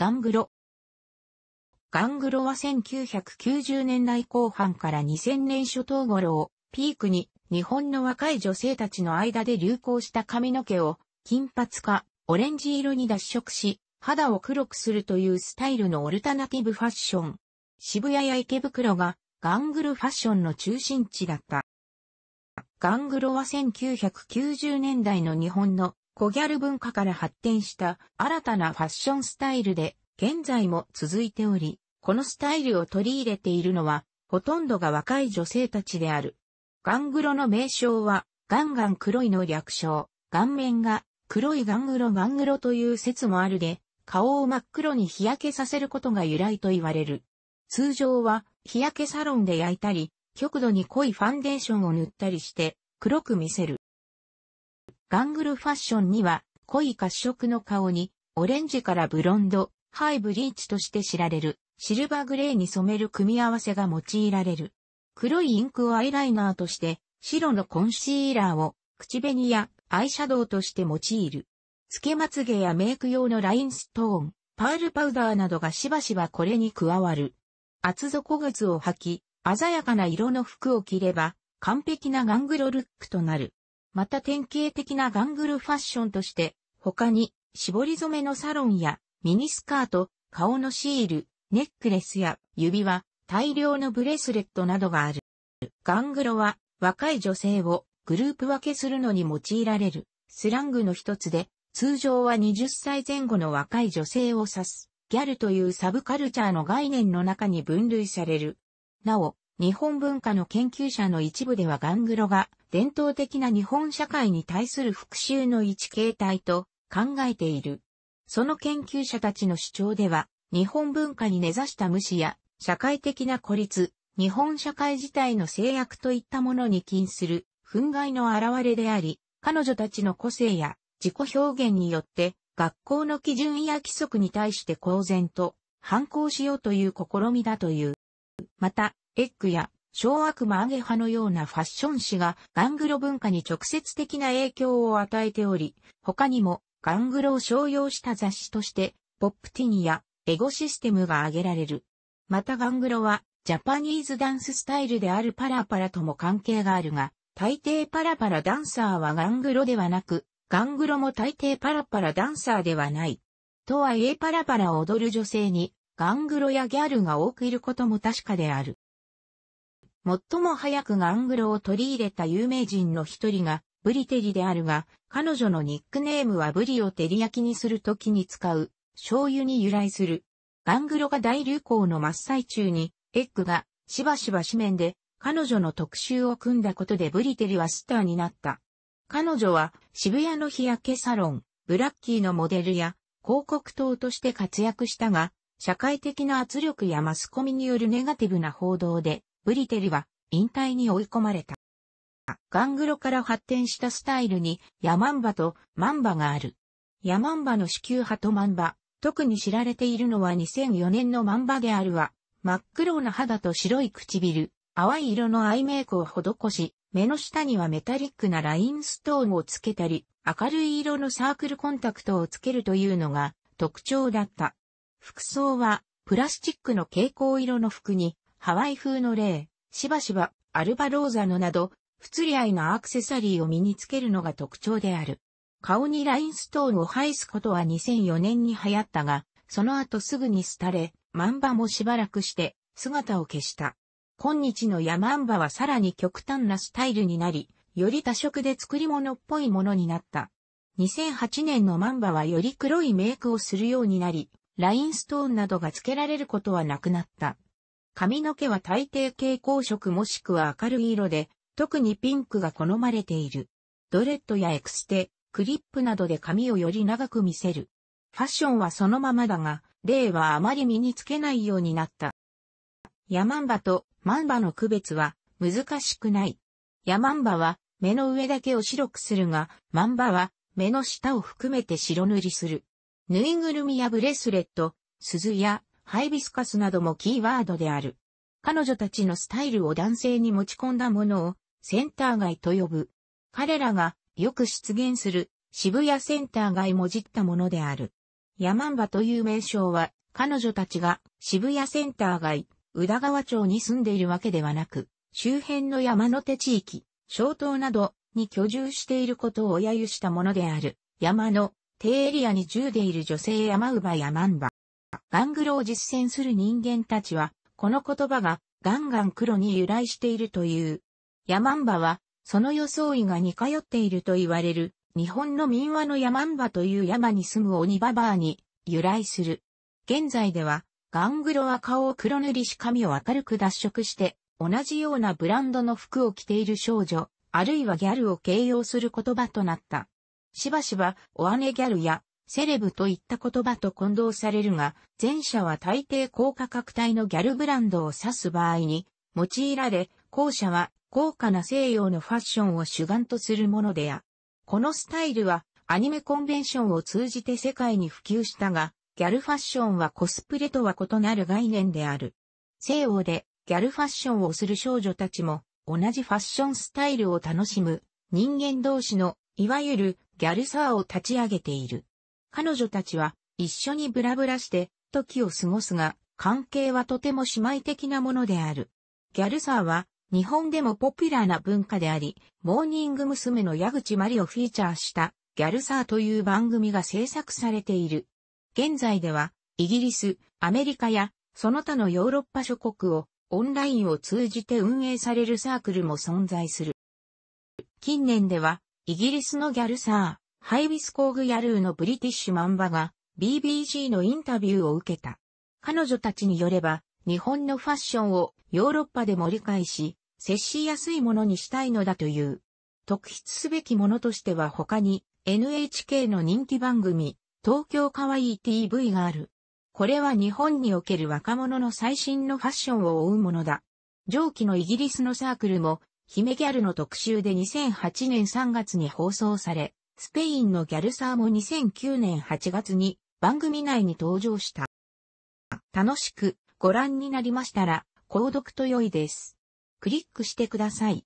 ガングロ。ガングロは1990年代後半から2000年初頭頃をピークに日本の若い女性たちの間で流行した髪の毛を金髪かオレンジ色に脱色し、肌を黒くするというスタイルのオルタナティブファッション。渋谷や池袋がガングロファッションの中心地だった。ガングロは1990年代の日本のコギャル文化から発展した新たなファッションスタイルで現在も続いており、このスタイルを取り入れているのはほとんどが若い女性たちである。ガングロの名称はガンガン黒いの略称、顔面が黒いガングロガングロという説もあるで、顔を真っ黒に日焼けさせることが由来と言われる。通常は日焼けサロンで焼いたり、極度に濃いファンデーションを塗ったりして黒く見せる。ガングルファッションには濃い褐色の顔にオレンジからブロンド、ハイブリーチとして知られるシルバーグレーに染める組み合わせが用いられる。黒いインクをアイライナーとして白のコンシーラーを口紅やアイシャドウとして用いる。つけまつげやメイク用のラインストーン、パールパウダーなどがしばしばこれに加わる。厚底靴を履き、鮮やかな色の服を着れば、完璧なガングロルックとなる。また典型的なガングルファッションとして、他に、絞り染めのサロンや、ミニスカート、顔のシール、ネックレスや指輪、大量のブレスレットなどがある。ガングロは若い女性をグループ分けするのに用いられるスラングの一つで、通常は20歳前後の若い女性を指すギャルというサブカルチャーの概念の中に分類される。なお、日本文化の研究者の一部ではガングロが伝統的な日本社会に対する復讐の一形態と考えている。その研究者たちの主張では、日本文化に根ざした無視や、社会的な孤立、日本社会自体の制約といったものに近する、憤慨の現れであり、彼女たちの個性や自己表現によって、学校の基準や規則に対して公然と反抗しようという試みだという。また、エッグや小悪魔揚げ派のようなファッション誌がガングロ文化に直接的な影響を与えており、他にもガングロを商用した雑誌として、ポップティニやエゴシステムが挙げられる。またガングロは、ジャパニーズダンススタイルであるパラパラとも関係があるが、大抵パラパラダンサーはガングロではなく、ガングロも大抵パラパラダンサーではない。とはいえパラパラを踊る女性に、ガングロやギャルが多くいることも確かである。最も早くガングロを取り入れた有名人の一人が、ブリテリであるが、彼女のニックネームはブリを照り焼きにするときに使う、醤油に由来する。ガングロが大流行の真っ最中に、エッグが、しばしば紙面で、彼女の特集を組んだことでブリテリはスターになった。彼女は、渋谷の日焼けサロン、ブラッキーのモデルや、広告塔として活躍したが、社会的な圧力やマスコミによるネガティブな報道で、ブリテリは引退に追い込まれた。ガングロから発展したスタイルにヤマンバとマンバがある。ヤマンバの支給派とマンバ、特に知られているのは2004年のマンバであるは、真っ黒な肌と白い唇、淡い色のアイメイクを施し、目の下にはメタリックなラインストーンをつけたり、明るい色のサークルコンタクトをつけるというのが特徴だった。服装はプラスチックの蛍光色の服にハワイ風の例、しばしば、アルバローザのなど、不釣り合いなアクセサリーを身につけるのが特徴である。顔にラインストーンを配すことは2004年に流行ったが、その後すぐに廃れ、マンバもしばらくして姿を消した。今日のヤマンバはさらに極端なスタイルになり、より多色で作り物っぽいものになった。2008年のマンバはより黒いメイクをするようになり、ラインストーンなどが付けられることはなくなった。髪の毛は大抵蛍光色もしくは明るい色で、特にピンクが好まれている。ドレッドやエクステ、クリップなどで髪をより長く見せる。ファッションはそのままだが、例はあまり身につけないようになった。ヤマンバとマンバの区別は難しくない。ヤマンバは目の上だけを白くするが、マンバは目の下を含めて白塗りする。ぬいぐるみやブレスレット、鈴やハイビスカスなどもキーワードである。彼女たちのスタイルを男性に持ち込んだものをセンター街と呼ぶ。彼らがよく出現する渋谷センター街もじったものである。ヤマンバという名称は彼女たちが渋谷センター街、宇田川町に住んでいるわけではなく、周辺の山手地域、小島などに居住していることを揶揄したものである。山の低エリアに住でいる女性山ウバヤマンバ。ガングロを実践する人間たちは、この言葉がガンガン黒に由来しているという。ヤマンバは、その装いが似通っていると言われる、日本の民話のヤマンバという山に住む鬼ババアに由来する。現在では、ガングロは顔を黒塗りし髪を明るく脱色して、同じようなブランドの服を着ている少女、あるいはギャルを形容する言葉となった。しばしば、お姉ギャルや、セレブといった言葉と混同されるが、前者は大抵高価格帯のギャルブランドを指す場合に用いられ、後者は高価な西洋のファッションを主眼とするものであ。このスタイルはアニメコンベンションを通じて世界に普及したが、ギャルファッションはコスプレとは異なる概念である。西洋でギャルファッションをする少女たちも同じファッションスタイルを楽しむ人間同士のいわゆるギャルサーを立ち上げている。彼女たちは一緒にブラブラして時を過ごすが、関係はとても姉妹的なものである。ギャルサーは日本でもポピュラーな文化であり、モーニング娘。の矢口まりをフィーチャーしたギャルサーという番組が制作されている。現在ではイギリス、アメリカやその他のヨーロッパ諸国をオンラインを通じて運営されるサークルも存在する。近年ではイギリスのギャルサー、ハイビスコーグヤルーのブリティッシュマンバが BBC のインタビューを受けた。彼女たちによれば、日本のファッションをヨーロッパでも理解し、接しやすいものにしたいのだという。特筆すべきものとしては他に NHK の人気番組、東京かわいい TV がある。これは日本における若者の最新のファッションを追うものだ。上記のイギリスのサークルも、姫ギャルの特集で2008年3月に放送され、スペインのギャルサーも2009年8月に番組内に登場した。楽しくご覧になりましたら、購読と良いです。クリックしてください。